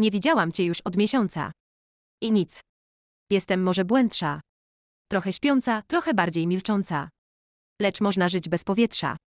Nie widziałam cię już od miesiąca. I nic. Jestem może błędsza. Trochę śpiąca, trochę bardziej milcząca. Lecz można żyć bez powietrza.